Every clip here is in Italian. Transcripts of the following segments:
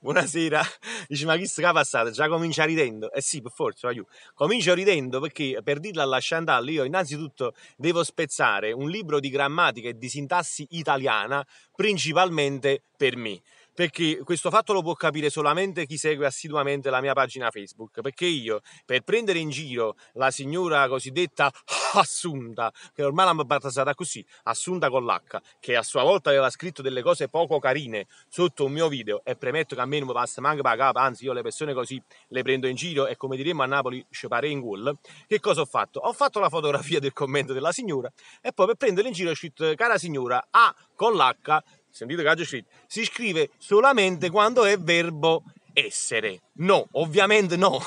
buonasera, dice ma chi sta passata? Già comincia ridendo? Eh sì, per forza, aiuto. Comincio ridendo perché per dirla alla Chantal io innanzitutto devo spezzare un libro di grammatica e di sintassi italiana principalmente per me perché questo fatto lo può capire solamente chi segue assiduamente la mia pagina Facebook, perché io per prendere in giro la signora cosiddetta Assunta, che ormai l'hanno battezzata così, Assunta con l'H, che a sua volta aveva scritto delle cose poco carine sotto un mio video e premetto che a me non mi passa manco per capo, anzi io le persone così le prendo in giro e come diremmo a Napoli sciopare in gol, che cosa ho fatto? Ho fatto la fotografia del commento della signora e poi per prendere in giro ho scritto cara signora A con l'H sentite calcio scritto, si scrive solamente quando è verbo essere. No, ovviamente no.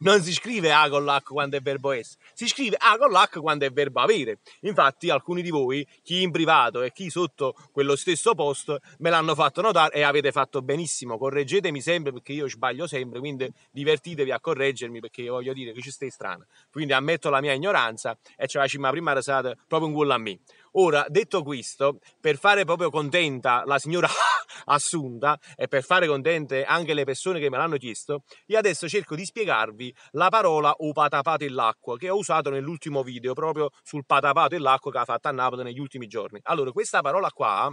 Non si scrive A con l'H quando è verbo essere, si scrive A con l'H quando è verbo avere. Infatti, alcuni di voi, chi in privato e chi sotto quello stesso post, me l'hanno fatto notare e avete fatto benissimo. Correggetemi sempre perché io sbaglio sempre, quindi divertitevi a correggermi perché io voglio dire che ci stai strano. Quindi ammetto la mia ignoranza e ce la cima prima rasata proprio un culo a me. Ora, detto questo, per fare proprio contenta la signora Assunta e per fare contente anche le persone che me l'hanno chiesto, questo, io adesso cerco di spiegarvi la parola o patapato e l'acqua che ho usato nell'ultimo video proprio sul patapato e l'acqua che ha fatto a Napoli negli ultimi giorni. Allora, questa parola qua,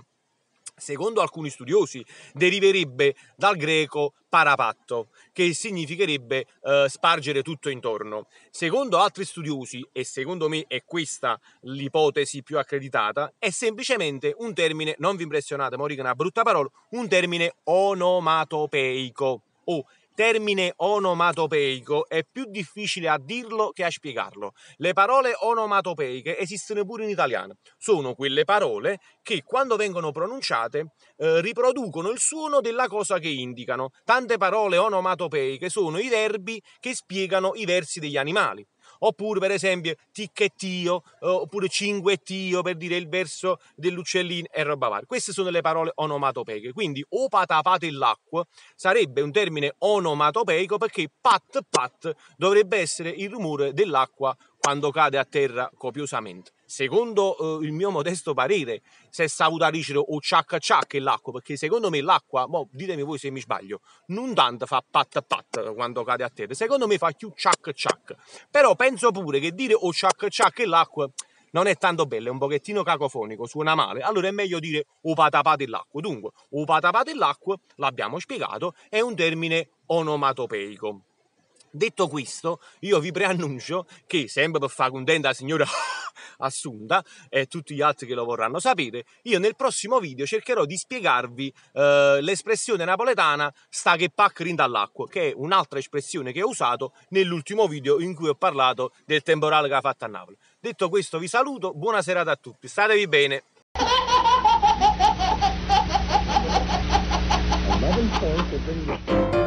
secondo alcuni studiosi, deriverebbe dal greco parapatto, che significherebbe eh, spargere tutto intorno. Secondo altri studiosi, e secondo me è questa l'ipotesi più accreditata, è semplicemente un termine, non vi impressionate, Morica è una brutta parola, un termine onomatopeico o termine onomatopeico è più difficile a dirlo che a spiegarlo. Le parole onomatopeiche esistono pure in italiano. Sono quelle parole che quando vengono pronunciate eh, riproducono il suono della cosa che indicano. Tante parole onomatopeiche sono i verbi che spiegano i versi degli animali oppure per esempio ticchettio, eh, oppure cinguettio per dire il verso dell'uccellino e roba varia. Queste sono le parole onomatopeiche, quindi o patapato in l'acqua sarebbe un termine onomatopeico perché pat pat dovrebbe essere il rumore dell'acqua quando cade a terra copiosamente. Secondo eh, il mio modesto parere, se Saudaricero o ciacca ciacca è l'acqua, perché secondo me l'acqua, mo, ditemi voi se mi sbaglio, non tanto fa pat pat quando cade a terra, secondo me fa più ciacca ciacca. Però penso pure che dire o ciacca ciacca è l'acqua non è tanto bello, è un pochettino cacofonico, suona male. Allora è meglio dire o patapate l'acqua. Dunque, o patapate l'acqua, l'abbiamo spiegato, è un termine onomatopeico. Detto questo, io vi preannuncio che sempre per fare contenta la signora Assunta e tutti gli altri che lo vorranno sapere, io nel prossimo video cercherò di spiegarvi eh, l'espressione napoletana sta che pacca rinda all'acqua, che è un'altra espressione che ho usato nell'ultimo video in cui ho parlato del temporale che ha fatto a Napoli. Detto questo vi saluto, buona serata a tutti, statevi bene! 11 points